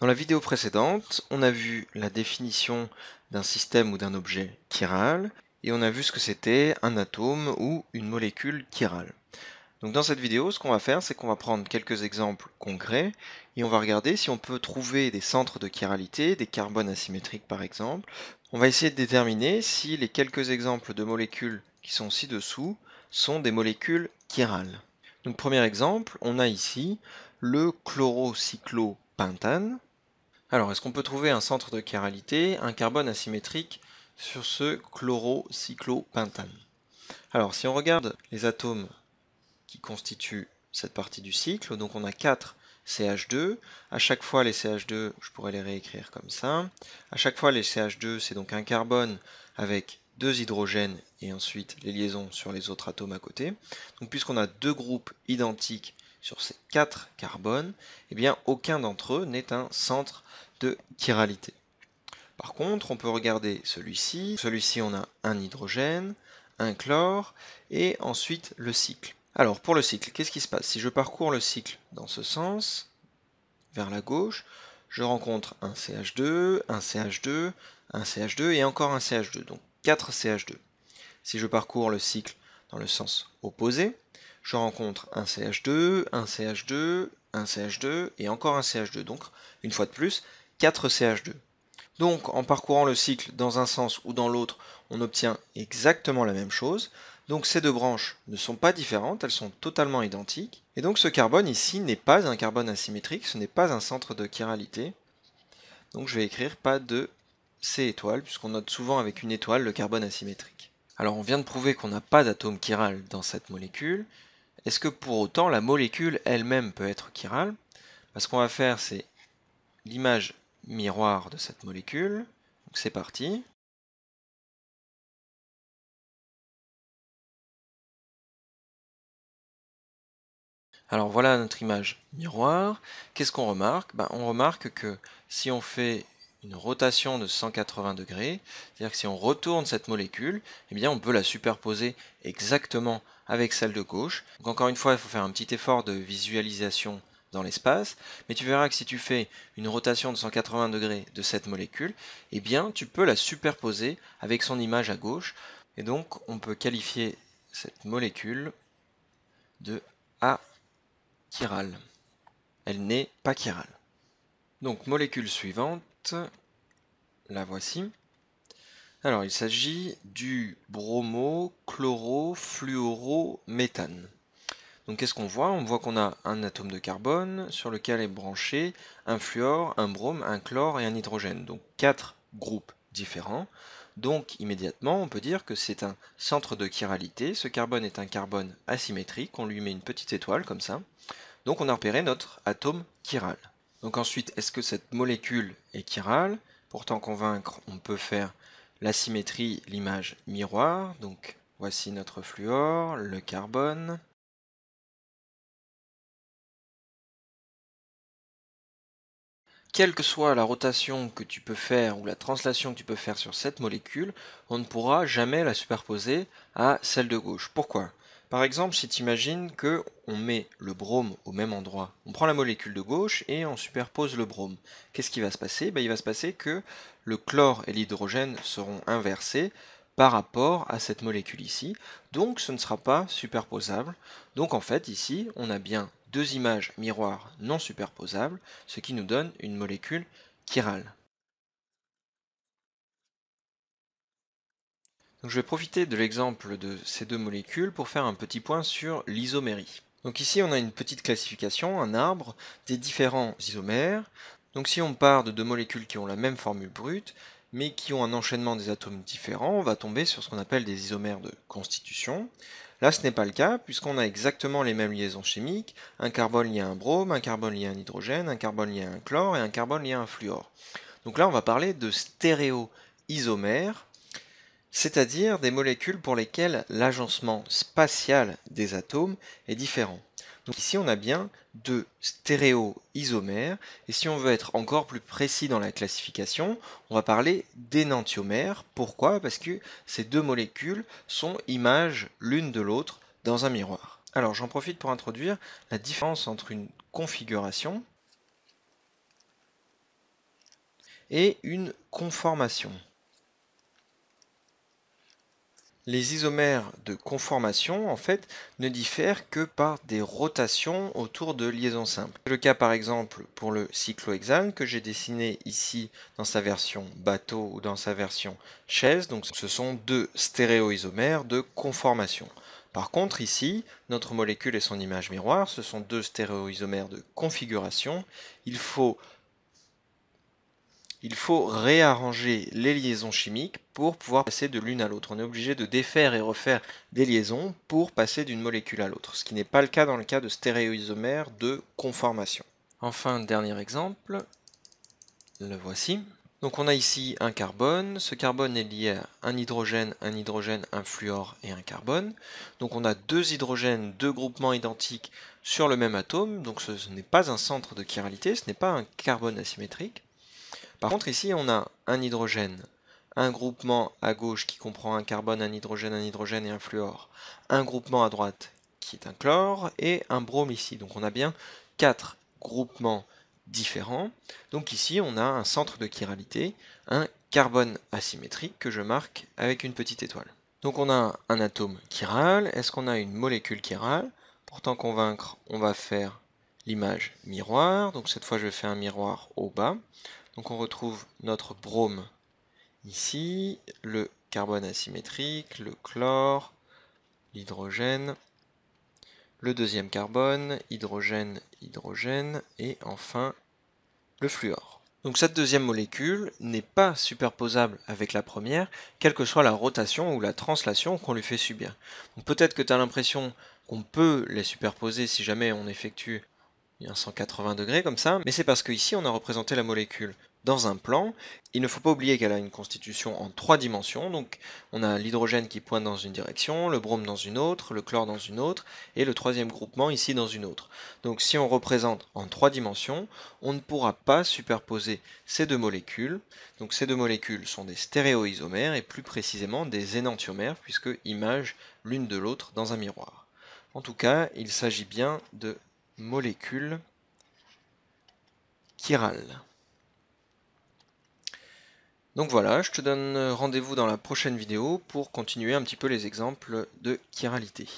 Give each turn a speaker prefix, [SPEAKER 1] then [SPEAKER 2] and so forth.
[SPEAKER 1] Dans la vidéo précédente, on a vu la définition d'un système ou d'un objet chiral, et on a vu ce que c'était un atome ou une molécule chirale. Donc dans cette vidéo, ce qu'on va faire, c'est qu'on va prendre quelques exemples concrets, et on va regarder si on peut trouver des centres de chiralité, des carbones asymétriques par exemple. On va essayer de déterminer si les quelques exemples de molécules qui sont ci-dessous sont des molécules chirales. Donc premier exemple, on a ici le chlorocyclopentane, alors, est-ce qu'on peut trouver un centre de chiralité, un carbone asymétrique sur ce chlorocyclopentane Alors, si on regarde les atomes qui constituent cette partie du cycle, donc on a 4 CH2. À chaque fois, les CH2, je pourrais les réécrire comme ça. À chaque fois, les CH2, c'est donc un carbone avec deux hydrogènes et ensuite les liaisons sur les autres atomes à côté. Donc puisqu'on a deux groupes identiques sur ces quatre carbones, eh bien aucun d'entre eux n'est un centre de chiralité. Par contre, on peut regarder celui-ci. Celui-ci, on a un hydrogène, un chlore, et ensuite le cycle. Alors, pour le cycle, qu'est-ce qui se passe Si je parcours le cycle dans ce sens, vers la gauche, je rencontre un CH2, un CH2, un CH2 et encore un CH2, donc 4 CH2. Si je parcours le cycle dans le sens opposé, je rencontre un CH2, un CH2, un CH2 et encore un CH2. Donc, une fois de plus, 4 CH2. Donc, en parcourant le cycle dans un sens ou dans l'autre, on obtient exactement la même chose. Donc ces deux branches ne sont pas différentes, elles sont totalement identiques. Et donc ce carbone ici n'est pas un carbone asymétrique, ce n'est pas un centre de chiralité. Donc je vais écrire pas de C étoile, puisqu'on note souvent avec une étoile le carbone asymétrique. Alors on vient de prouver qu'on n'a pas d'atome chiral dans cette molécule. Est-ce que pour autant la molécule elle-même peut être chirale Ce qu'on va faire, c'est l'image miroir de cette molécule. c'est parti. Alors voilà notre image miroir. Qu'est-ce qu'on remarque ben, On remarque que si on fait une rotation de 180 degrés, c'est-à-dire que si on retourne cette molécule, eh bien on peut la superposer exactement avec celle de gauche. encore une fois, il faut faire un petit effort de visualisation dans l'espace, mais tu verras que si tu fais une rotation de 180 degrés de cette molécule, eh bien tu peux la superposer avec son image à gauche, et donc on peut qualifier cette molécule de achirale. Elle n'est pas chirale. Donc molécule suivante, la voici. Alors, il s'agit du bromo, chloro, Donc, qu'est-ce qu'on voit On voit qu'on a un atome de carbone sur lequel est branché un fluor, un brome, un chlore et un hydrogène. Donc, quatre groupes différents. Donc, immédiatement, on peut dire que c'est un centre de chiralité. Ce carbone est un carbone asymétrique. On lui met une petite étoile, comme ça. Donc, on a repéré notre atome chiral. Donc ensuite, est-ce que cette molécule est chirale Pourtant convaincre, on peut faire la symétrie, l'image miroir, donc voici notre fluor, le carbone. Quelle que soit la rotation que tu peux faire ou la translation que tu peux faire sur cette molécule, on ne pourra jamais la superposer à celle de gauche. Pourquoi par exemple, si tu imagines que on met le brome au même endroit, on prend la molécule de gauche et on superpose le brome. Qu'est-ce qui va se passer ben, Il va se passer que le chlore et l'hydrogène seront inversés par rapport à cette molécule ici, donc ce ne sera pas superposable. Donc en fait ici, on a bien deux images miroirs non superposables, ce qui nous donne une molécule chirale. je vais profiter de l'exemple de ces deux molécules pour faire un petit point sur l'isomérie. Donc ici on a une petite classification, un arbre des différents isomères. Donc si on part de deux molécules qui ont la même formule brute, mais qui ont un enchaînement des atomes différents, on va tomber sur ce qu'on appelle des isomères de constitution. Là, ce n'est pas le cas, puisqu'on a exactement les mêmes liaisons chimiques, un carbone lié à un brome, un carbone lié à un hydrogène, un carbone lié à un chlore et un carbone lié à un fluor. Donc là, on va parler de stéréoisomères c'est-à-dire des molécules pour lesquelles l'agencement spatial des atomes est différent. Donc ici on a bien deux stéréoisomères, et si on veut être encore plus précis dans la classification, on va parler d'énantiomères. Pourquoi Parce que ces deux molécules sont images l'une de l'autre dans un miroir. Alors j'en profite pour introduire la différence entre une configuration et une conformation les isomères de conformation en fait ne diffèrent que par des rotations autour de liaisons simples. C'est le cas par exemple pour le cyclohexane que j'ai dessiné ici dans sa version bateau ou dans sa version chaise. Donc ce sont deux stéréoisomères de conformation. Par contre, ici, notre molécule et son image miroir, ce sont deux stéréoisomères de configuration. Il faut il faut réarranger les liaisons chimiques pour pouvoir passer de l'une à l'autre. On est obligé de défaire et refaire des liaisons pour passer d'une molécule à l'autre, ce qui n'est pas le cas dans le cas de stéréoisomères de conformation. Enfin, dernier exemple, le voici. Donc on a ici un carbone, ce carbone est lié à un hydrogène, un hydrogène, un fluor et un carbone. Donc on a deux hydrogènes, deux groupements identiques sur le même atome, donc ce n'est pas un centre de chiralité, ce n'est pas un carbone asymétrique. Par contre, ici, on a un hydrogène, un groupement à gauche qui comprend un carbone, un hydrogène, un hydrogène et un fluor, un groupement à droite qui est un chlore et un brome ici. Donc on a bien quatre groupements différents. Donc ici, on a un centre de chiralité, un carbone asymétrique que je marque avec une petite étoile. Donc on a un atome chiral, est-ce qu'on a une molécule chirale Pour t'en convaincre, on va faire l'image miroir, donc cette fois je vais faire un miroir au bas. Donc on retrouve notre brome ici, le carbone asymétrique, le chlore, l'hydrogène, le deuxième carbone, hydrogène, hydrogène, et enfin le fluor. Donc cette deuxième molécule n'est pas superposable avec la première, quelle que soit la rotation ou la translation qu'on lui fait subir. peut-être que tu as l'impression qu'on peut les superposer si jamais on effectue un 180 degrés comme ça, mais c'est parce qu'ici on a représenté la molécule dans un plan. Il ne faut pas oublier qu'elle a une constitution en trois dimensions, donc on a l'hydrogène qui pointe dans une direction, le brome dans une autre, le chlore dans une autre, et le troisième groupement ici dans une autre. Donc si on représente en trois dimensions, on ne pourra pas superposer ces deux molécules. Donc ces deux molécules sont des stéréoisomères, et plus précisément des énantiomères, puisque imagent l'une de l'autre dans un miroir. En tout cas, il s'agit bien de molécules chirales. Donc voilà, je te donne rendez-vous dans la prochaine vidéo pour continuer un petit peu les exemples de chiralité.